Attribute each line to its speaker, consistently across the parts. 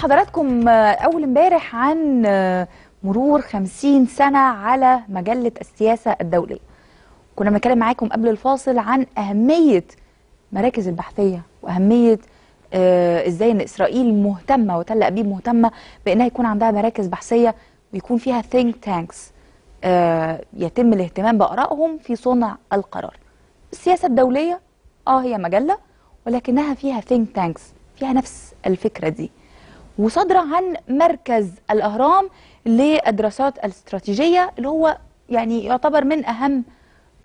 Speaker 1: حضراتكم أول امبارح عن مرور 50 سنة على مجلة السياسة الدولية كنا بنتكلم معاكم قبل الفاصل عن أهمية مراكز البحثية وأهمية آه إزاي إن إسرائيل مهتمة وتل أبيب مهتمة بأنها يكون عندها مراكز بحثية ويكون فيها ثينك تانكس آه، يتم الاهتمام بآرائهم في صنع القرار السياسة الدولية آه هي مجلة ولكنها فيها ثينك تانكس فيها نفس الفكرة دي وصادره عن مركز الاهرام للدراسات الاستراتيجيه اللي هو يعني يعتبر من اهم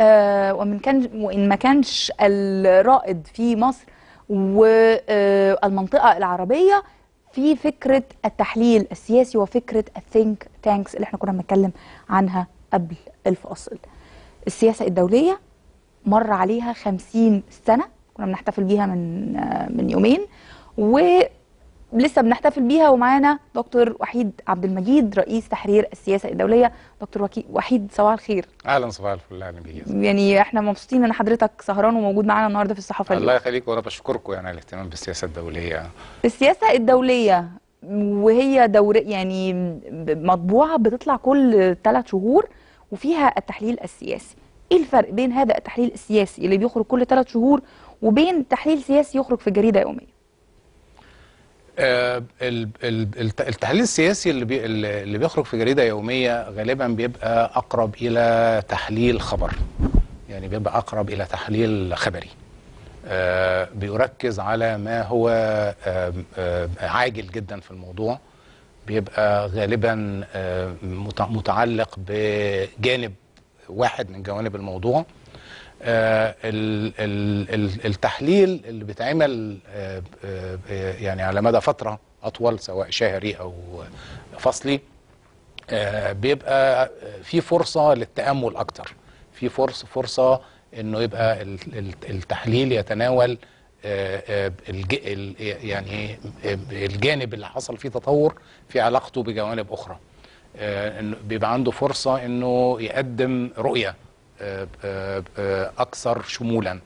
Speaker 1: آه، ومن كان وان ما كانش الرائد في مصر والمنطقه العربيه في فكره التحليل السياسي وفكره الثينك تانكس اللي احنا كنا بنتكلم عنها قبل الفاصل. السياسه الدوليه مر عليها 50 سنه كنا بنحتفل بيها من آه، من يومين و لسه بنحتفل بيها ومعانا دكتور وحيد عبد المجيد رئيس تحرير السياسه الدوليه دكتور وكي... وحيد صباح الخير
Speaker 2: اهلا صباح الفل اهلا بيك يعني
Speaker 1: احنا مبسوطين ان حضرتك سهران وموجود معانا النهارده في الصحافه الله
Speaker 2: يخليك وانا بشكركم يعني على الاهتمام بالسياسه الدوليه
Speaker 1: السياسه الدوليه وهي دور يعني مطبوعه بتطلع كل ثلاث شهور وفيها التحليل السياسي ايه الفرق بين هذا التحليل السياسي اللي بيخرج كل ثلاث شهور وبين تحليل سياسي يخرج في جريده يوميه
Speaker 2: آه، التحليل السياسي اللي بي اللي بيخرج في جريده يوميه غالبا بيبقى اقرب الى تحليل خبر يعني بيبقى اقرب الى تحليل خبري آه، بيركز على ما هو عاجل جدا في الموضوع بيبقى غالبا آه، متعلق بجانب واحد من جوانب الموضوع آه، التحليل اللي بيتعمل آه، آه، يعني على مدى فترة أطول سواء شهري أو فصلي بيبقى في فرصة للتأمل أكتر في فرصة فرصة إنه يبقى التحليل يتناول يعني الجانب اللي حصل فيه تطور في علاقته بجوانب أخرى بيبقى عنده فرصة إنه يقدم رؤية اكثر شمولا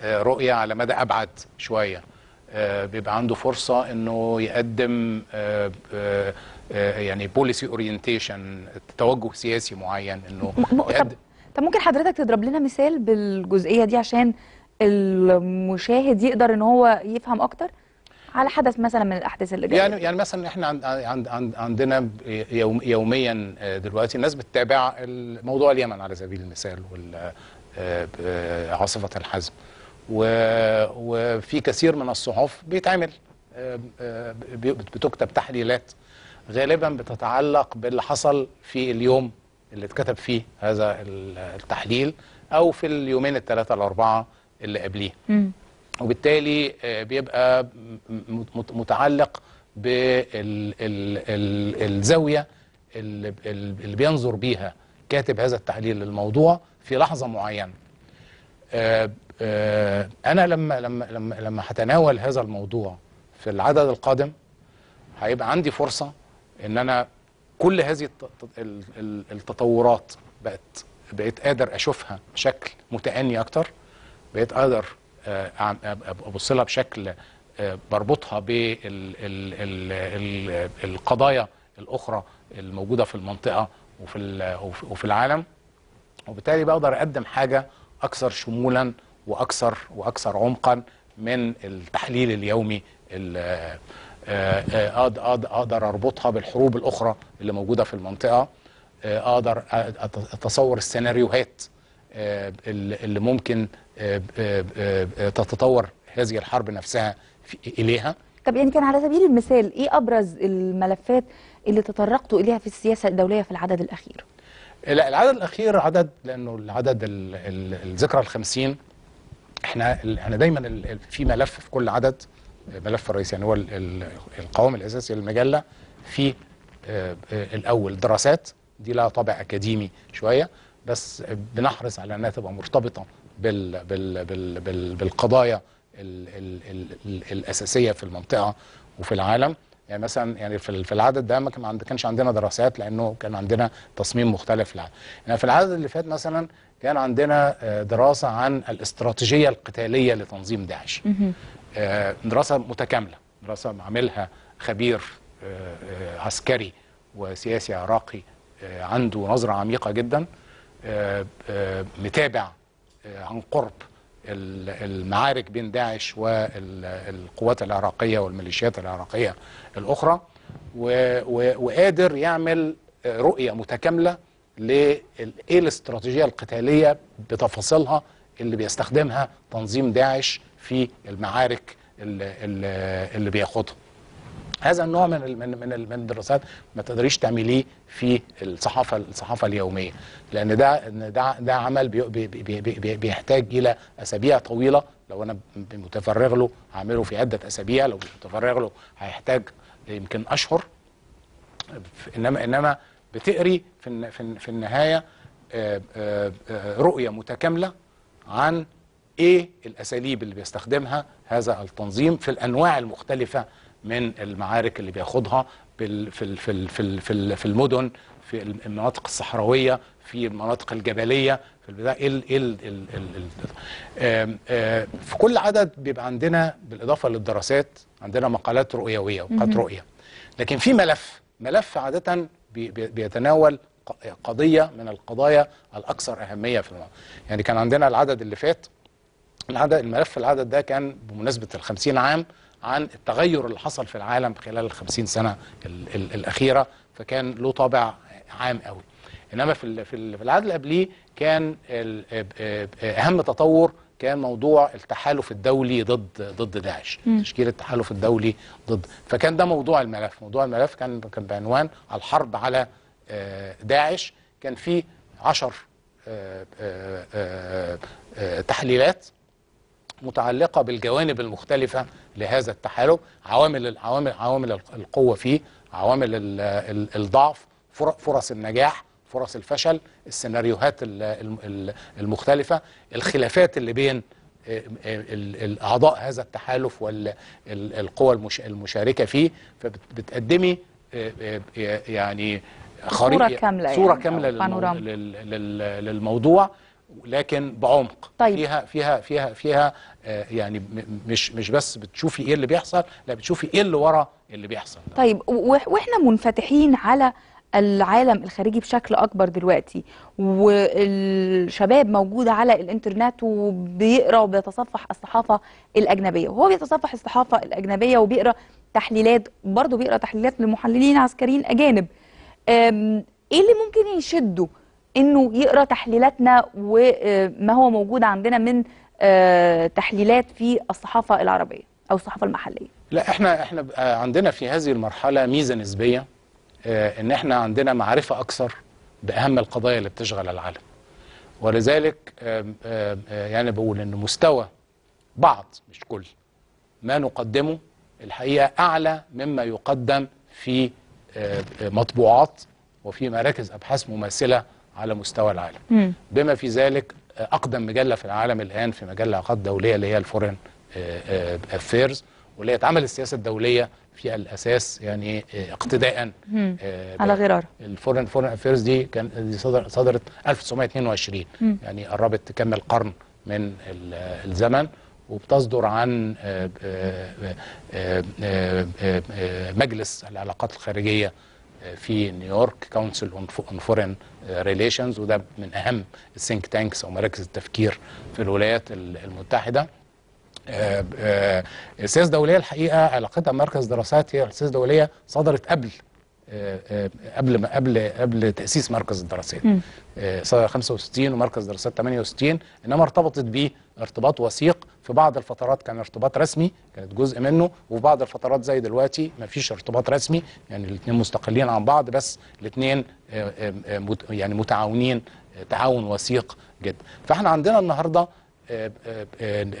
Speaker 2: آه، رؤيه على مدى ابعد شويه آه، بيبقى عنده فرصه انه يقدم آه، يعني بوليسي اورينتيشن توجه سياسي معين انه يقدم
Speaker 1: طب ممكن حضرتك تضرب لنا مثال بالجزئيه دي عشان المشاهد يقدر ان هو يفهم اكتر على حدث مثلا من الاحداث اللي جايه يعني
Speaker 2: يعني مثلا احنا عند عند عند عندنا يوم يوميا آه، دلوقتي الناس بتتابع موضوع اليمن على سبيل المثال آه، آه، عاصفه الحزم وفي كثير من الصحف بيتعمل بتكتب تحليلات غالبا بتتعلق باللي حصل في اليوم اللي اتكتب فيه هذا التحليل او في اليومين الثلاثه الاربعه اللي قبليه وبالتالي آه، بيبقى متعلق بالزاوية اللي بينظر بيها كاتب هذا التحليل للموضوع في لحظة معينة آه، آه، أنا لما لما لما لما هتناول هذا الموضوع في العدد القادم هيبقى عندي فرصة إن أنا كل هذه التطورات بقت بقيت قادر أشوفها بشكل متأني أكتر بقيت قادر آه، ابص لها بشكل آه، بربطها بالقضايا الاخرى الموجوده في المنطقه وفي وفي العالم وبالتالي بقدر اقدم حاجه اكثر شمولا واكثر واكثر عمقا من التحليل اليومي آه، اقدر اربطها بالحروب الاخرى اللي موجوده في المنطقه اقدر اتصور السيناريوهات اللي ممكن تتطور هذه الحرب نفسها إليها
Speaker 1: طب يعني كان على سبيل المثال إيه أبرز الملفات اللي تطرقتوا إليها في السياسة الدولية في العدد الأخير؟
Speaker 2: لا العدد الأخير عدد لأنه العدد الذكرى الخمسين احنا احنا دايما في ملف في كل عدد ملف الرئيسي يعني هو القوام الاساسي للمجله في آه، الاول دراسات دي لها طابع اكاديمي شويه بس بنحرص على انها تبقى مرتبطه بال بال بال بال بالقضايا ال ال ال الاساسيه في المنطقه وفي العالم يعني مثلا يعني في العدد ده ما كانش عندنا دراسات لانه كان عندنا تصميم مختلف للعدد. يعني في العدد اللي فات مثلا كان عندنا آه، دراسه عن الاستراتيجيه القتاليه لتنظيم داعش. آه، دراسه متكامله، دراسه عاملها خبير آه، عسكري وسياسي عراقي عنده نظره عميقه جدا متابع عن قرب المعارك بين داعش والقوات العراقية والميليشيات العراقية الأخرى وقادر يعمل رؤية متكاملة لإيه الاستراتيجية القتالية بتفاصيلها اللي بيستخدمها تنظيم داعش في المعارك اللي, بياخدها هذا النوع من من من الدراسات ما تقدريش تعمليه في الصحافه الصحافه اليوميه لان ده ده ده عمل بي بي بي بيحتاج الى اسابيع طويله لو انا متفرغ له هعمله في عده اسابيع لو مش متفرغ له هيحتاج يمكن اشهر انما انما بتقري في في النهايه آه، آه، آه، رؤيه متكامله عن ايه الاساليب اللي بيستخدمها هذا التنظيم في الانواع المختلفه من المعارك اللي بياخدها في في في في في المدن في المناطق الصحراويه في المناطق الجبليه في البتاع ال ال ال ال ال في كل عدد بيبقى عندنا بالاضافه للدراسات عندنا مقالات رؤيويه وقد رؤيه لكن في ملف ملف عاده بيتناول قضيه من القضايا الاكثر اهميه في الموضوع يعني كان عندنا العدد اللي فات العدد الملف العدد ده كان بمناسبه ال 50 عام عن التغير اللي حصل في العالم خلال ال 50 سنه الاخيره فكان له طابع عام قوي انما في في العهد اللي قبليه كان اهم تطور كان موضوع التحالف الدولي ضد ضد داعش تشكيل التحالف الدولي ضد فكان ده موضوع الملف موضوع الملف كان كان بعنوان الحرب على آه، داعش كان في عشر آه، آه، تحليلات متعلقة بالجوانب المختلفة لهذا التحالف عوامل العوامل عوامل القوه فيه عوامل الضعف فرص النجاح فرص الفشل السيناريوهات المختلفه الخلافات اللي بين آه، آه، اعضاء هذا التحالف والقوى المشاركه فيه فبتقدمي آه، يعني خريطه صوره كامله, صورة يعني كاملة للموضوع لكن بعمق طيب. فيها فيها فيها فيها آه، يعني مش مش بس بتشوفي ايه اللي بيحصل لا بتشوفي ايه اللي ورا اللي بيحصل
Speaker 1: ده. طيب واحنا منفتحين على العالم الخارجي بشكل اكبر دلوقتي والشباب موجود على الانترنت وبيقرا وبيتصفح الصحافه الاجنبيه وهو بيتصفح الصحافه الاجنبيه وبيقرا تحليلات برضه بيقرا تحليلات لمحللين عسكريين اجانب ايه اللي ممكن يشده انه يقرا تحليلاتنا وما هو موجود عندنا من آه، تحليلات في الصحافه العربيه او الصحافه المحليه
Speaker 2: لا احنا احنا آه، عندنا في هذه المرحله ميزه نسبيه آه، ان احنا عندنا معرفه اكثر باهم القضايا اللي بتشغل العالم ولذلك يعني بقول ان مستوى بعض مش كل ما نقدمه الحقيقه اعلى مما يقدم في مطبوعات وفي مراكز ابحاث مماثله على مستوى العالم مم. بما في ذلك آه، اقدم مجله في العالم الان في مجله عقد دوليه اللي هي الفورن آه، آه، افيرز واللي اتعمل السياسه الدوليه في الاساس يعني اقتداء على غرار الفورن فورن افيرز دي كان دي صدر صدرت 1922 مم. يعني قربت تكمل قرن من الزمن وبتصدر عن مجلس العلاقات الخارجيه في نيويورك كونسل اون فورين ريليشنز وده من اهم السينك تانكس او مراكز التفكير في الولايات المتحده آه، آه، السياسه الدوليه الحقيقه علاقتها بمركز دراسات هي السياسه الدوليه صدرت قبل آه، قبل قبل قبل تاسيس مركز الدراسات صدر 65 ومركز دراسات 68 انما ارتبطت بيه ارتباط وثيق في بعض الفترات كان ارتباط رسمي كانت جزء منه وفي بعض الفترات زي دلوقتي مفيش ارتباط رسمي يعني الاثنين مستقلين عن بعض بس الاثنين آه، آه، آه، يعني متعاونين تعاون وثيق جدا فاحنا عندنا النهارده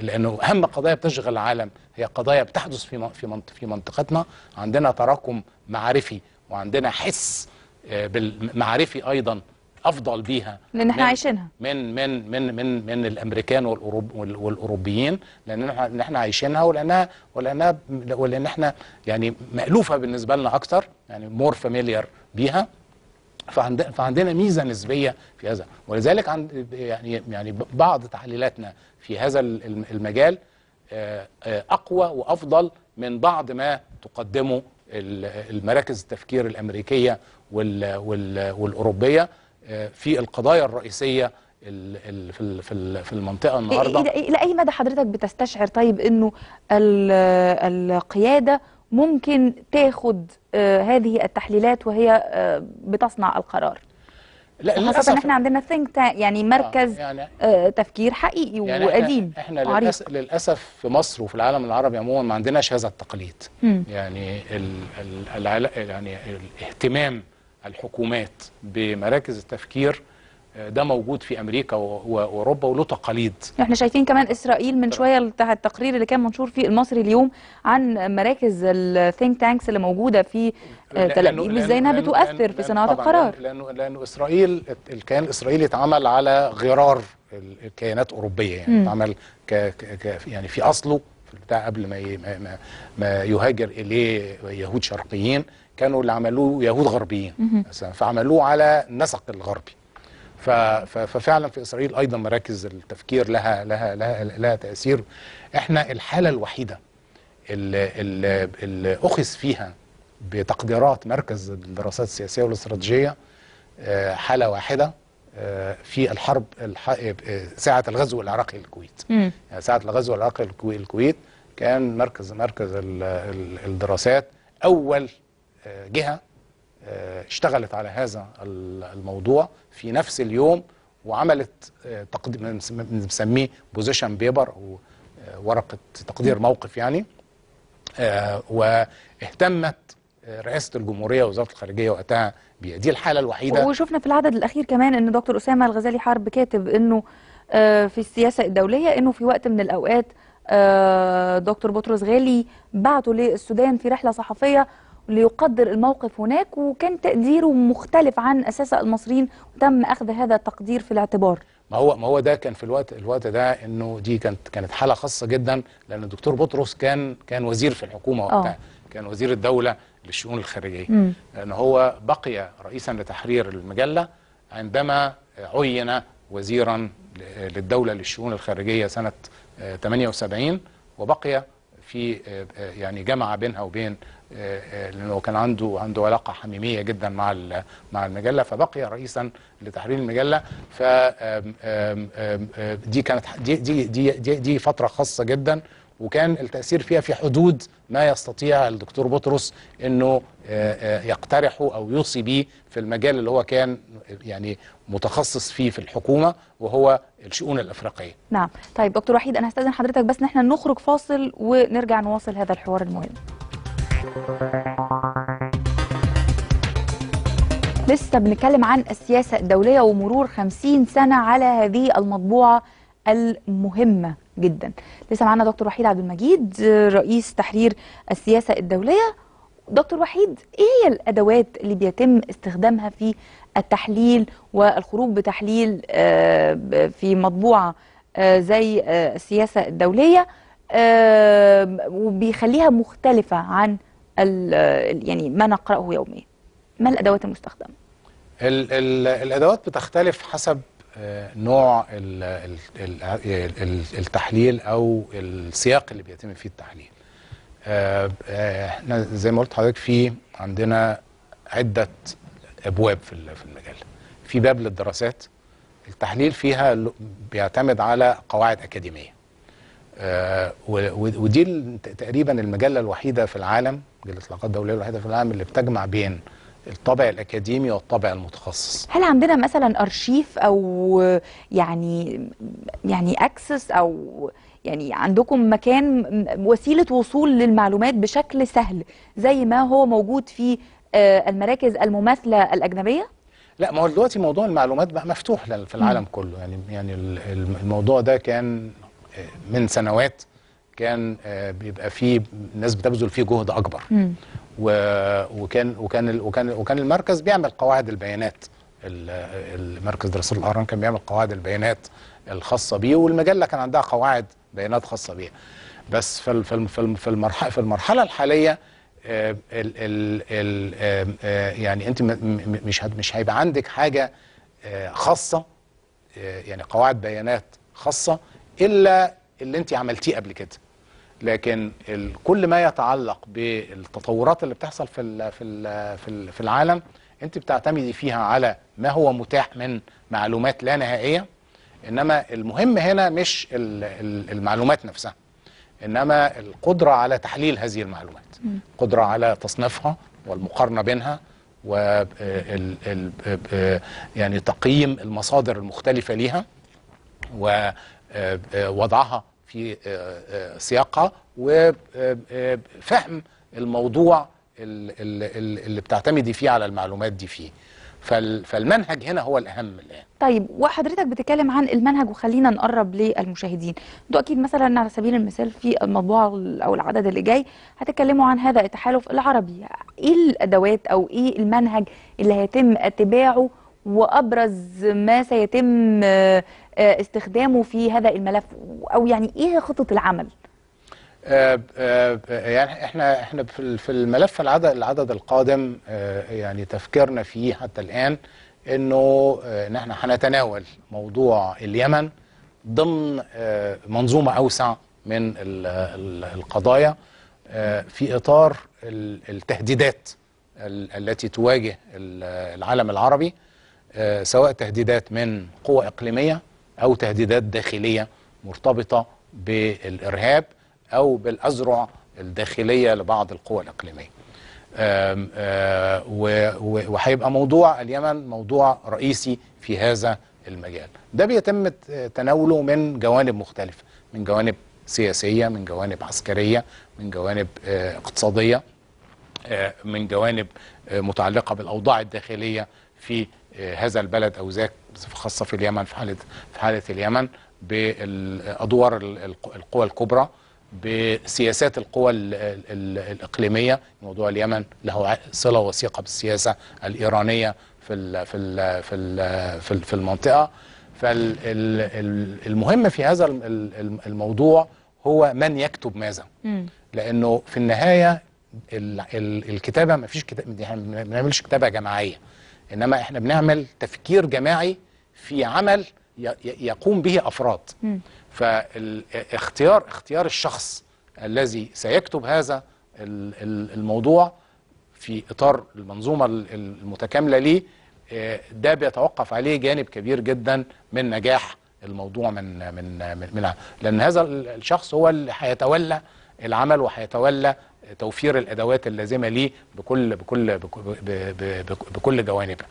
Speaker 2: لانه اهم قضايا بتشغل العالم هي قضايا بتحدث في في منطقتنا عندنا تراكم معرفي وعندنا حس معرفي ايضا افضل بيها لان احنا عايشينها من من من من من الامريكان والأوروب والاوروبيين لان احنا احنا عايشينها ولانها ولانها ولان احنا يعني مالوفه بالنسبه لنا اكتر يعني مور فاميليار بيها فعند فعندنا ميزه نسبيه في هذا ولذلك عند يعني يعني بعض تحليلاتنا في هذا المجال آه، آه، اقوى وافضل من بعض ما تقدمه المراكز التفكير الامريكيه والاوروبيه آه، في القضايا الرئيسيه في في المنطقه إيه، النهارده الى إيه،
Speaker 1: إيه، اي مدى حضرتك بتستشعر طيب انه القياده ممكن تاخد آه، هذه التحليلات وهي آه، بتصنع القرار
Speaker 2: لا للاسف ان احنا
Speaker 1: عندنا ثينك يعني مركز يعني تفكير حقيقي يعني وقديم احنا, احنا للأسف,
Speaker 2: للاسف في مصر وفي العالم العربي عموما ما عندناش هذا التقليد م. يعني ال ال ال يعني الاهتمام الحكومات بمراكز التفكير آه، ده موجود في امريكا واوروبا وله تقاليد
Speaker 1: احنا شايفين كمان اسرائيل من شويه التقرير اللي كان منشور في المصري اليوم عن مراكز الثينك تانكس اللي موجوده في آه، تل ابيب ازاي انها بتؤثر في صناعه القرار
Speaker 2: لانه لانه اسرائيل الكيان الاسرائيلي اتعمل على غرار الكيانات الاوروبيه يعني اتعمل ك ك يعني في اصله في البتاع قبل ما ما, ما يهاجر اليه يهود شرقيين كانوا اللي عملوه يهود غربيين فعملوه على النسق الغربي ففعلا في اسرائيل ايضا مراكز التفكير لها لها لها, لها تاثير احنا الحاله الوحيده اللي, اللي, اللي اخذ فيها بتقديرات مركز الدراسات السياسيه والاستراتيجيه آه، حاله واحده آه، في الحرب آه، ساعه الغزو العراقي للكويت يعني ساعه الغزو العراقي للكويت كان مركز مركز الدراسات اول جهه آه، اشتغلت على هذا الموضوع في نفس اليوم وعملت تقديم بنسميه بوزيشن بيبر او آه، ورقه تقدير موقف يعني آه، واهتمت رئاسه الجمهوريه ووزاره الخارجيه وقتها بيها دي الحاله الوحيده وشفنا
Speaker 1: في العدد الاخير كمان ان دكتور اسامه الغزالي حرب كاتب انه في السياسه الدوليه انه في وقت من الاوقات دكتور بطرس غالي بعته للسودان في رحله صحفيه ليقدر الموقف هناك وكان تقديره مختلف عن اساس المصريين وتم اخذ هذا التقدير في الاعتبار
Speaker 2: ما هو ما هو ده كان في الوقت الوقت ده انه دي كانت كانت حاله خاصه جدا لان الدكتور بطرس كان كان وزير في الحكومه آه. وقتها أوه. كان وزير الدوله للشؤون الخارجيه مم. لان هو بقي رئيسا لتحرير المجله عندما عين وزيرا للدوله للشؤون الخارجيه سنه 78 آه، وبقي في آه، يعني جمع بينها وبين لانه كان عنده عنده علاقه حميميه جدا مع مع المجله فبقي رئيسا لتحرير المجله ف دي كانت دي دي دي, دي, دي فتره خاصه جدا وكان التاثير فيها في حدود ما يستطيع الدكتور بطرس انه آه، آه، يقترحه او يوصي به في المجال اللي هو كان يعني متخصص فيه في الحكومه وهو الشؤون الافريقيه.
Speaker 1: نعم، طيب دكتور وحيد انا هستاذن حضرتك بس ان احنا نخرج فاصل ونرجع نواصل هذا الحوار المهم. لسه بنتكلم عن السياسة الدولية ومرور 50 سنة على هذه المطبوعة المهمة جدا لسه معانا دكتور وحيد عبد المجيد رئيس تحرير السياسة الدولية دكتور وحيد ايه هي الادوات اللي بيتم استخدامها في التحليل والخروج بتحليل آه، في مطبوعه آه، زي آه، السياسه الدوليه وبيخليها مختلفه عن يعني ما نقرأه يوميا ما الأدوات المستخدمة؟
Speaker 2: الـ الـ الأدوات بتختلف حسب آه، نوع الـ الـ التحليل أو السياق اللي بيتم فيه التحليل آه، آه، احنا زي ما قلت حضرتك في عندنا عدة أبواب في المجال في باب للدراسات التحليل فيها بيعتمد على قواعد أكاديمية ودي تقريبا المجلة الوحيدة في العالم مجله العلاقات الدوليه الوحيده في العالم اللي بتجمع بين الطابع الاكاديمي والطابع المتخصص
Speaker 1: هل عندنا مثلا ارشيف او يعني يعني اكسس او يعني عندكم مكان وسيله وصول للمعلومات بشكل سهل زي ما هو موجود في آه، المراكز المماثله الاجنبيه
Speaker 2: لا ما هو دلوقتي موضوع المعلومات بقى مفتوح في العالم م. كله يعني يعني الموضوع ده كان آه، من سنوات كان آه، بيبقى فيه ناس بتبذل فيه جهد اكبر وكان وكان وكان وكان المركز بيعمل قواعد البيانات المركز دراسات الاهرام كان بيعمل قواعد البيانات الخاصه بيه والمجله كان عندها قواعد بيانات خاصه بيها بس في في المرحله في المرحله الحاليه آه، ال ال ال آه، يعني انت مش مش هيبقى عندك حاجه خاصه يعني قواعد بيانات خاصه الا اللي انت عملتيه قبل كده لكن كل ما يتعلق بالتطورات اللي بتحصل في الـ في الـ في, الـ في العالم انت بتعتمدي فيها على ما هو متاح من معلومات لا نهائيه انما المهم هنا مش المعلومات نفسها انما القدره على تحليل هذه المعلومات قدره على تصنيفها والمقارنه بينها و يعني تقييم المصادر المختلفه ليها ووضعها آه، آه، في آه، آه، سياقها وفهم الموضوع اللي بتعتمدي فيه على المعلومات دي فيه فالمنهج هنا هو الاهم الان
Speaker 1: طيب وحضرتك بتتكلم عن المنهج وخلينا نقرب للمشاهدين انتوا اكيد مثلا على سبيل المثال في المطبوعه او العدد اللي جاي هتتكلموا عن هذا التحالف العربي ايه الادوات او ايه المنهج اللي هيتم اتباعه وابرز ما سيتم آه، آه، استخدامه في هذا الملف او يعني ايه خطه العمل
Speaker 2: آه، آه، يعني احنا احنا في الملف العدد العدد القادم يعني تفكيرنا فيه حتى الان انه ان احنا هنتناول موضوع اليمن ضمن منظومه اوسع من القضايا في اطار التهديدات التي تواجه العالم العربي سواء تهديدات من قوى اقليميه أو تهديدات داخلية مرتبطة بالإرهاب أو بالأذرع الداخلية لبعض القوى الإقليمية آه، وهيبقى موضوع اليمن موضوع رئيسي في هذا المجال ده بيتم تناوله من جوانب مختلفة من جوانب سياسية من جوانب عسكرية من جوانب آه، اقتصادية آه، من جوانب متعلقة بالأوضاع الداخلية في هذا البلد أو ذاك خاصه في اليمن في حاله في حاله اليمن بادوار القوى الكبرى بسياسات القوى الاقليميه موضوع اليمن له صله وثيقه بالسياسه الايرانيه في في في في, في المنطقه فالمهم في هذا الموضوع هو من يكتب ماذا لانه في النهايه الكتابه ما فيش كتاب ما بنعملش كتابه جماعيه انما احنا بنعمل تفكير جماعي في عمل يقوم به أفراد فاختيار اختيار الشخص الذي سيكتب هذا الموضوع في إطار المنظومة المتكاملة ليه آه، ده بيتوقف عليه جانب كبير جدا من نجاح الموضوع من من من لان هذا الشخص هو اللي هيتولى العمل وهيتولى توفير الادوات اللازمه ليه بكل بكل بكل, بكل جوانبها.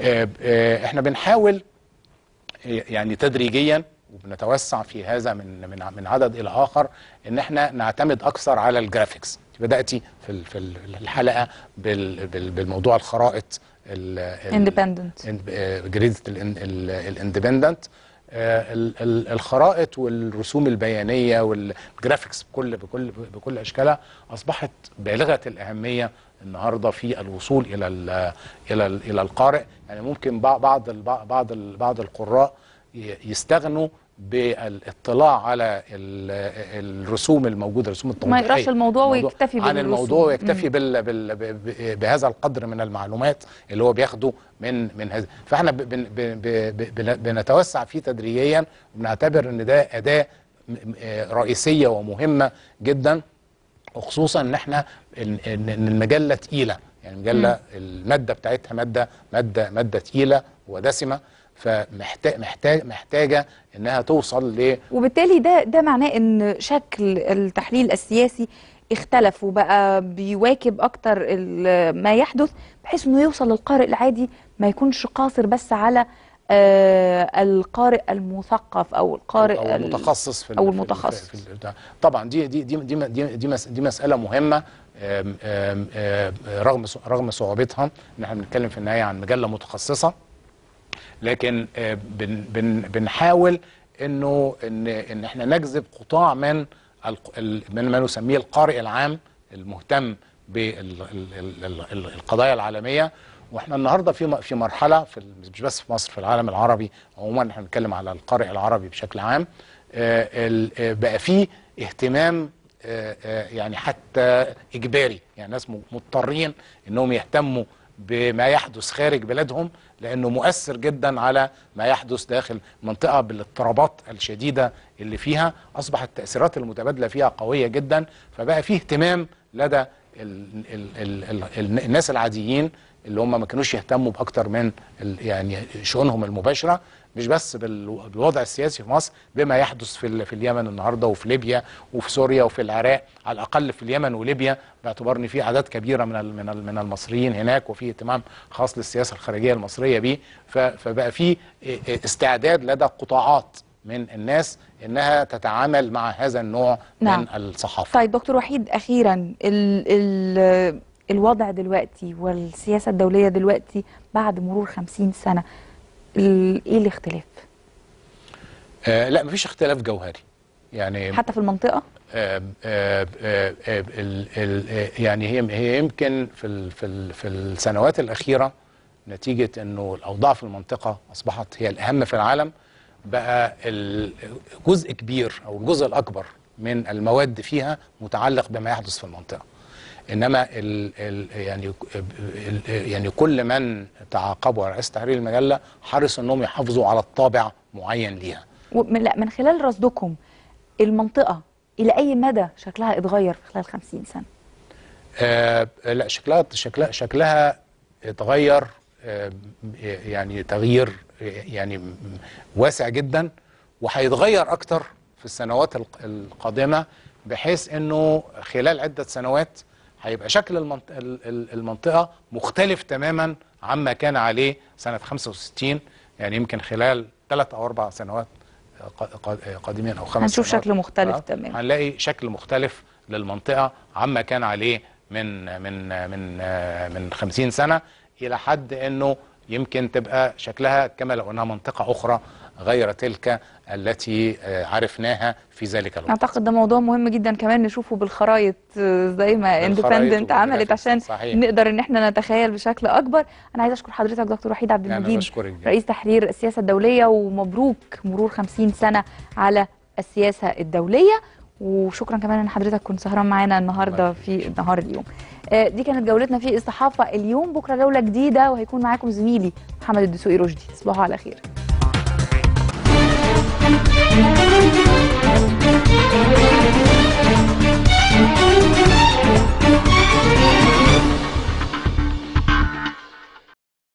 Speaker 2: آه، آه، احنا بنحاول يعني تدريجيا وبنتوسع في هذا من من من عدد الى اخر ان احنا نعتمد اكثر على الجرافيكس بداتي في في الحلقه بالموضوع الخرائط الاندبندنت آه، جريده الاندبندنت آه، الخرائط والرسوم البيانيه والجرافيكس بكل بكل بكل اشكالها اصبحت بالغه الاهميه النهارده في الوصول الى الـ الى الـ الى القارئ يعني ممكن بعض الـ بعض الـ بعض القراء يستغنوا بالاطلاع على الرسوم الموجوده رسوم التوضيحيه ما يقراش الموضوع ويكتفي عن الموضوع ويكتفي بهذا القدر من المعلومات اللي هو بياخده من من هذا فاحنا بنتوسع فيه تدريجيا وبنعتبر ان ده اداه رئيسيه ومهمه جدا وخصوصا ان احنا ان المجله تقيله يعني المجله الماده بتاعتها ماده ماده ماده تقيله ودسمه فمحتاج محتاج محتاجه انها توصل ل
Speaker 1: وبالتالي ده ده معناه ان شكل التحليل السياسي اختلف وبقى بيواكب اكتر ما يحدث بحيث انه يوصل للقارئ العادي ما يكونش قاصر بس على آه القارئ المثقف او القارئ او المتخصص في او المتخصص
Speaker 2: في طبعا دي دي دي دي دي, دي, دي مساله مهمه رغم رغم صعوبتها ان احنا بنتكلم في النهايه عن مجله متخصصه لكن آه، بنحاول انه ان ان احنا نجذب قطاع من من ما نسميه القارئ العام المهتم بالقضايا العالميه واحنا النهارده في في مرحله في مش بس في مصر في العالم العربي عموما احنا بنتكلم على القارئ العربي بشكل عام آه، آه، بقى فيه اهتمام آه، آه، يعني حتى اجباري يعني ناس مضطرين انهم يهتموا بما يحدث خارج بلادهم لانه مؤثر جدا على ما يحدث داخل منطقه بالاضطرابات الشديده اللي فيها اصبحت التاثيرات المتبادله فيها قويه جدا فبقى فيه اهتمام لدى الـ الـ الـ الـ الـ الناس العاديين اللي هم ما كانوش يهتموا باكتر من يعني شؤونهم المباشره مش بس بالوضع السياسي في مصر بما يحدث في, في اليمن النهارده وفي ليبيا وفي سوريا وفي العراق على الاقل في اليمن وليبيا باعتبار ان في اعداد كبيره من من من المصريين هناك وفي اهتمام خاص للسياسه الخارجيه المصريه بيه فبقى في استعداد لدى قطاعات من الناس انها تتعامل مع هذا النوع نعم. من الصحافه.
Speaker 1: طيب دكتور وحيد اخيرا ال ال الوضع دلوقتي والسياسه الدوليه دلوقتي بعد مرور 50 سنه ايه الاختلاف؟
Speaker 2: آه لا مفيش اختلاف جوهري يعني حتى في المنطقه آه، آه، آه، يعني هي هي يمكن في في في السنوات الاخيره نتيجه انه الاوضاع في المنطقه اصبحت هي الاهم في العالم بقى جزء كبير او الجزء الاكبر من المواد فيها متعلق بما يحدث في المنطقه انما الـ الـ يعني الـ يعني كل من تعاقبوا على رئاسه تحرير المجله حرص انهم يحافظوا على الطابع معين ليها
Speaker 1: لا من خلال رصدكم المنطقه الى اي مدى شكلها اتغير في خلال 50 سنه
Speaker 2: آه لا شكلها شكلها شكلها اتغير آه يعني تغيير يعني واسع جدا وهيتغير اكتر في السنوات القادمه بحيث انه خلال عده سنوات هيبقى شكل المنطقة مختلف تماما عما كان عليه سنة 65 يعني يمكن خلال ثلاث أو أربع سنوات قادمين أو خمس سنوات هنشوف شكل مختلف آه. تماما هنلاقي شكل مختلف للمنطقة عما كان عليه من من من آه، من 50 سنة إلى حد إنه يمكن تبقى شكلها كما لو انها منطقه اخرى غير تلك التي آه، عرفناها في ذلك الوقت
Speaker 1: اعتقد ده موضوع مهم جدا كمان نشوفه بالخرايط آه، زي ما اندبندنت عملت عشان صحيح. نقدر ان احنا نتخيل بشكل اكبر انا عايز اشكر حضرتك دكتور وحيد عبد المجيد رئيس تحرير السياسه الدوليه ومبروك مرور 50 سنه على السياسه الدوليه وشكرا كمان ان حضرتك كنت سهران معانا النهارده في نهار اليوم آه، دي كانت جولتنا في الصحافه اليوم بكره جوله جديده وهيكون معاكم زميلي محمد الدسوقي رشدي تصبحوا على خير